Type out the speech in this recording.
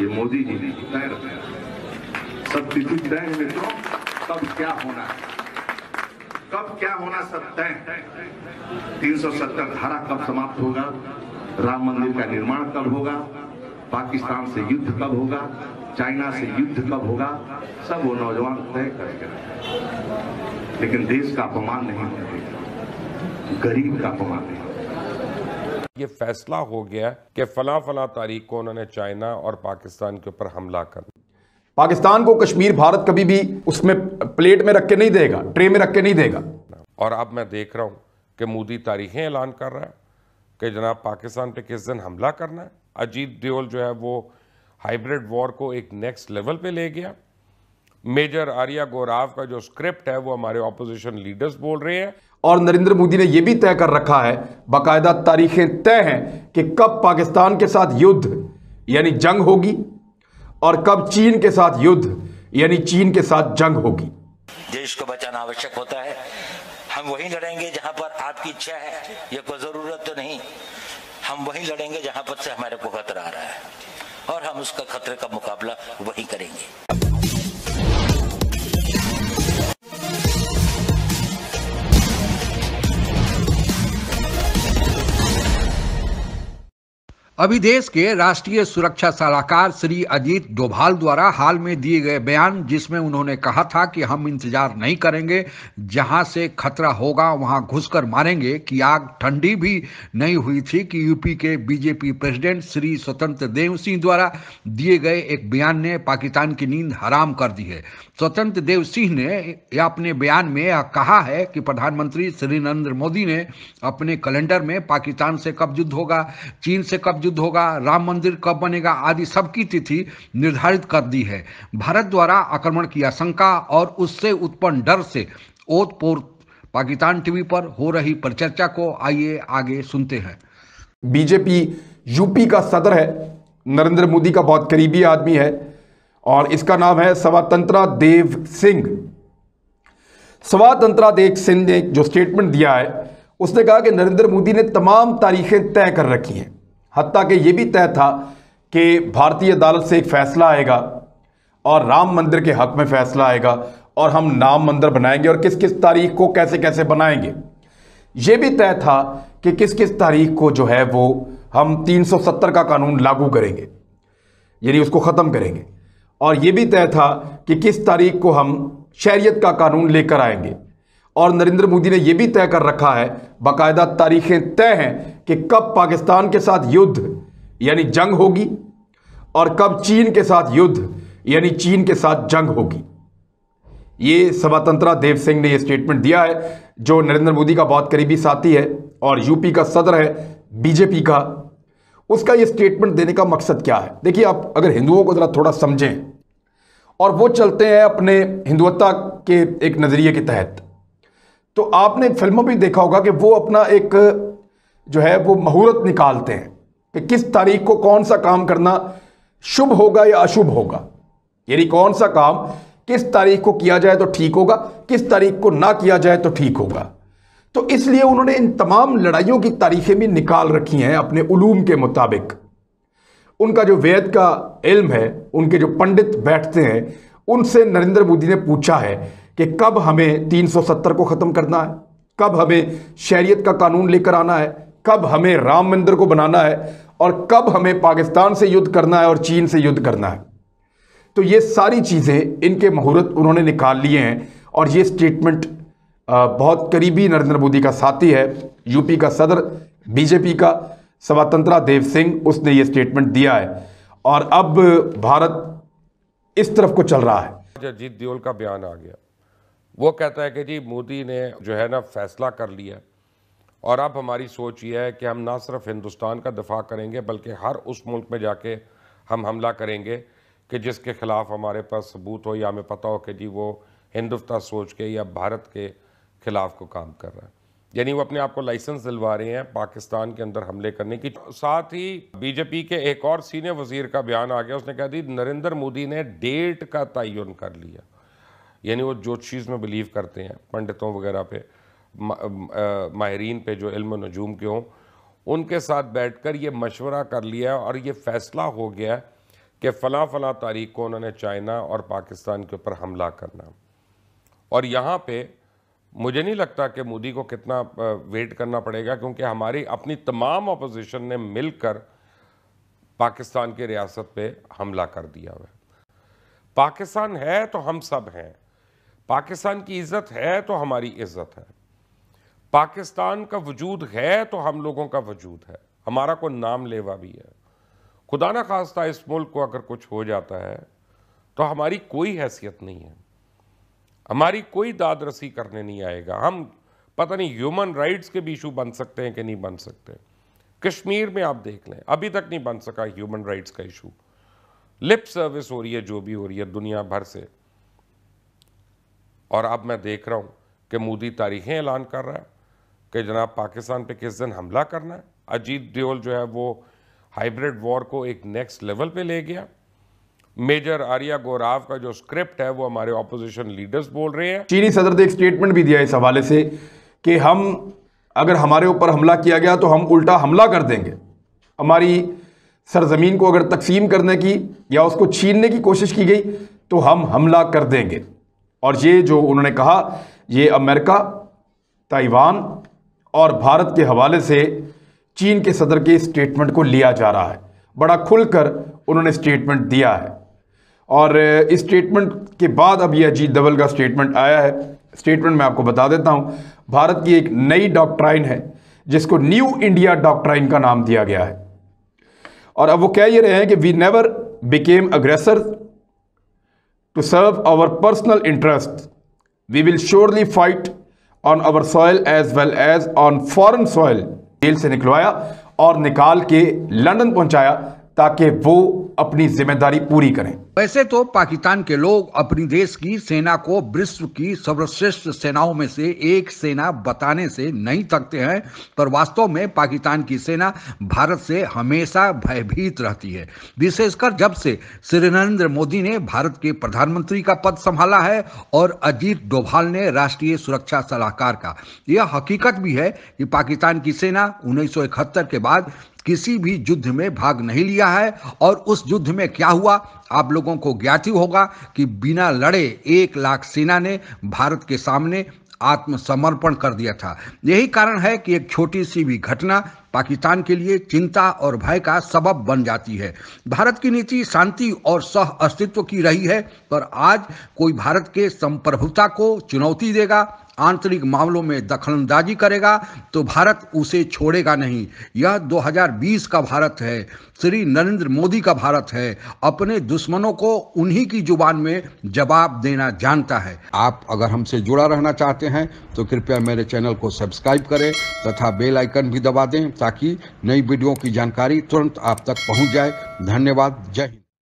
ये मोदी जी ने तय रखा सब कुछ तय है तो कब क्या होना है कब क्या होना सब तय है तीन सौ सत्तर धारा कब समाप्त होगा राम मंदिर का निर्माण कब होगा पाकिस्तान से युद्ध कब होगा चाइना से युद्ध कब होगा सब वो नौजवान तय करेंगे लेकिन देश का अपमान नहीं करेगा गरीब का अपमान नहीं ये फैसला हो गया कि फला फला तारीख को उन्होंने चाइना और पाकिस्तान के ऊपर हमला कर पाकिस्तान को कश्मीर भारत कभी भी उसमें प्लेट में रख के नहीं देगा ट्रे में रख के नहीं देगा और अब मैं देख रहा हूं कि मोदी तारीखें ऐलान कर रहा है कि जनाब पाकिस्तान पे किस दिन हमला करना है अजीत देओल जो है वो हाइब्रिड वॉर को एक नेक्स्ट लेवल पे ले गया मेजर आर्या गोराव का जो स्क्रिप्ट है वो हमारे ऑपोजिशन लीडर्स बोल रहे हैं और नरेंद्र मोदी ने यह भी तय कर रखा है बाकायदा तारीखें तय हैं कि कब पाकिस्तान के साथ युद्ध यानी जंग होगी और कब चीन के साथ युद्ध यानी चीन के साथ जंग होगी देश को बचाना आवश्यक होता है हम वही लड़ेंगे जहां पर आपकी इच्छा है या कोई जरूरत तो नहीं हम वही लड़ेंगे जहां पर से हमारे को खतरा आ रहा है और हम उसका खतरे का मुकाबला वही करेंगे अभी देश के राष्ट्रीय सुरक्षा सलाहकार श्री अजीत डोभाल द्वारा हाल में दिए गए बयान जिसमें उन्होंने कहा था कि हम इंतजार नहीं करेंगे जहां से खतरा होगा वहां घुसकर मारेंगे कि आग ठंडी भी नहीं हुई थी कि यूपी के बीजेपी प्रेसिडेंट श्री स्वतंत्र देव सिंह द्वारा दिए गए एक बयान ने पाकिस्तान की नींद हराम कर दी है स्वतंत्र देव सिंह ने अपने बयान में कहा है कि प्रधानमंत्री श्री नरेंद्र मोदी ने अपने कैलेंडर में पाकिस्तान से कब युद्ध होगा चीन से कब युद्ध होगा राम मंदिर कब बनेगा आदि सबकी तिथि निर्धारित कर दी है भारत द्वारा आक्रमण की आशंका और उससे उत्पन्न डर से ओत पाकिस्तान टीवी पर हो रही परिचर्चा को आइए आगे सुनते हैं बीजेपी यूपी का सदर है नरेंद्र मोदी का बहुत करीबी आदमी है और इसका नाम है स्वतंत्रा देव सिंह स्वतंत्रा देव सिंह ने जो स्टेटमेंट दिया है उसने कहा कि नरेंद्र मोदी ने तमाम तारीखें तय कर रखी हैं हती कि ये भी तय था कि भारतीय अदालत से एक फैसला आएगा और राम मंदिर के हक में फैसला आएगा और हम नाम मंदिर बनाएंगे और किस किस तारीख को कैसे कैसे बनाएंगे यह भी तय था कि किस किस तारीख को जो है वो हम 370 का कानून लागू करेंगे यानी उसको ख़त्म करेंगे और यह भी तय था कि किस तारीख को हम शहरीत का कानून लेकर आएंगे और नरेंद्र मोदी ने यह भी तय कर रखा है बाकायदा तारीखें तय हैं कि कब पाकिस्तान के साथ युद्ध यानी जंग होगी और कब चीन के साथ युद्ध यानी चीन के साथ जंग होगी ये सभातंत्रा देव सिंह ने यह स्टेटमेंट दिया है जो नरेंद्र मोदी का बहुत करीबी साथी है और यूपी का सदर है बीजेपी का उसका ये स्टेटमेंट देने का मकसद क्या है देखिए आप अगर हिंदुओं को ज़रा थोड़ा समझें और वो चलते हैं अपने हिंदुत्ता के एक नज़रिए के तहत तो आपने फिल्मों में देखा होगा कि वो अपना एक जो है वो मुहूर्त निकालते हैं कि किस तारीख को कौन सा काम करना शुभ होगा या अशुभ होगा यानी कौन सा काम किस तारीख को किया जाए तो ठीक होगा किस तारीख को ना किया जाए तो ठीक होगा तो इसलिए उन्होंने इन तमाम लड़ाइयों की तारीखें भी निकाल रखी हैं अपने उलूम के मुताबिक उनका जो वेद का इल्म है उनके जो पंडित बैठते हैं उनसे नरेंद्र मोदी ने पूछा है कि कब हमें 370 को ख़त्म करना है कब हमें शहरीत का कानून लेकर आना है कब हमें राम मंदिर को बनाना है और कब हमें पाकिस्तान से युद्ध करना है और चीन से युद्ध करना है तो ये सारी चीज़ें इनके मुहूर्त उन्होंने निकाल लिए हैं और ये स्टेटमेंट बहुत करीबी नरेंद्र मोदी का साथी है यूपी का सदर बीजेपी का स्वतंत्रा देव सिंह उसने ये स्टेटमेंट दिया है और अब भारत इस तरफ को चल रहा है जीत दियोल का बयान आ गया वो कहता है कि जी मोदी ने जो है ना फैसला कर लिया और अब हमारी सोच यह है कि हम ना सिर्फ हिंदुस्तान का दफा करेंगे बल्कि हर उस मुल्क में जाके हम हमला करेंगे कि जिसके ख़िलाफ़ हमारे पास सबूत हो या हमें पता हो कि जी वो हिंदुस्तान सोच के या भारत के ख़िलाफ़ को काम कर रहा है यानी वो अपने आप को लाइसेंस दिलवा रहे हैं पाकिस्तान के अंदर हमले करने की साथ ही बीजेपी के एक और सीनियर वजीर का बयान आ गया उसने कहा दी नरेंद्र मोदी ने डेट का तयन कर लिया यानी वो जो चीज़ में बिलीव करते हैं पंडितों वगैरह पे माहरीन पे जो इल्म नजूम के हों उनके साथ बैठकर ये मशवरा कर लिया और ये फ़ैसला हो गया कि फ़ला फ़ला तारीख को उन्होंने चाइना और पाकिस्तान के ऊपर हमला करना और यहाँ पे मुझे नहीं लगता कि मोदी को कितना वेट करना पड़ेगा क्योंकि हमारी अपनी तमाम अपोजिशन ने मिलकर पाकिस्तान के रियासत पे हमला कर दिया है पाकिस्तान है तो हम सब हैं पाकिस्तान की इज्जत है तो हमारी इज्जत है पाकिस्तान का वजूद है तो हम लोगों का वजूद है हमारा कोई नाम लेवा भी है खुदा न खास्ता इस मुल्क को अगर कुछ हो जाता है तो हमारी कोई हैसियत नहीं है हमारी कोई दाद रसी करने नहीं आएगा हम पता नहीं ह्यूमन राइट्स के भी इशू बन सकते हैं कि नहीं बन सकते कश्मीर में आप देख लें अभी तक नहीं बन सका ह्यूमन राइट्स का इशू लिप सर्विस हो रही है जो भी हो रही है दुनिया भर से और अब मैं देख रहा हूँ कि मोदी तारीखें ऐलान कर रहा है कि जनाब पाकिस्तान पे किस दिन हमला करना है अजीत देओल जो है वो हाइब्रिड वॉर को एक नेक्स्ट लेवल पे ले गया मेजर आर्या गोराव का जो स्क्रिप्ट है वो हमारे ऑपोजिशन लीडर्स बोल रहे हैं चीनी सदर ने एक स्टेटमेंट भी दिया इस हवाले से कि हम अगर हमारे ऊपर हमला किया गया तो हम उल्टा हमला कर देंगे हमारी सरजमीन को अगर तकसीम करने की या उसको छीनने की कोशिश की गई तो हम हमला कर देंगे और ये जो उन्होंने कहा ये अमेरिका ताइवान और भारत के हवाले से चीन के सदर के स्टेटमेंट को लिया जा रहा है बड़ा खुलकर उन्होंने स्टेटमेंट दिया है और इस स्टेटमेंट के बाद अब यह अजीत डबल का स्टेटमेंट आया है स्टेटमेंट मैं आपको बता देता हूं भारत की एक नई डॉक्ट्राइन है जिसको न्यू इंडिया डॉक्ट्राइन का नाम दिया गया है और अब वो कह ये रहे हैं कि we never became aggressor to serve our personal interests. We will surely fight on our soil as well as on foreign soil. Jail se निकलवाया aur nikal ke London पहुंचाया ताकि वो अपनी जिम्मेदारी पूरी करें वैसे तो पाकिस्तान के लोग अपनी देश की सेना को विश्व की सर्वश्रेष्ठ सेनाओं में से एक सेना बताने से नहीं थकते हैं पर वास्तव में पाकिस्तान की सेना भारत से हमेशा भयभीत रहती है विशेषकर जब से श्री नरेंद्र मोदी ने भारत के प्रधानमंत्री का पद संभाला है और अजीत डोभाल ने राष्ट्रीय सुरक्षा सलाहकार का यह हकीकत भी है कि पाकिस्तान की सेना उन्नीस के बाद किसी भी युद्ध में भाग नहीं लिया है और उस युद्ध में क्या हुआ आप लोगों को ज्ञाति होगा कि बिना लड़े एक लाख सेना ने भारत के सामने आत्मसमर्पण कर दिया था यही कारण है कि एक छोटी सी भी घटना पाकिस्तान के लिए चिंता और भय का सबब बन जाती है भारत की नीति शांति और सह अस्तित्व की रही है पर आज कोई भारत के संप्रभुता को चुनौती देगा आंतरिक मामलों में दखलंदाजी करेगा तो भारत उसे छोड़ेगा नहीं यह 2020 का भारत है श्री नरेंद्र मोदी का भारत है अपने दुश्मनों को उन्हीं की जुबान में जवाब देना जानता है आप अगर हमसे जुड़ा रहना चाहते हैं तो कृपया मेरे चैनल को सब्सक्राइब करें तथा बेल आइकन भी दबा दें ताकि नई वीडियो की जानकारी तुरंत आप तक पहुंच जाए धन्यवाद जय हिंद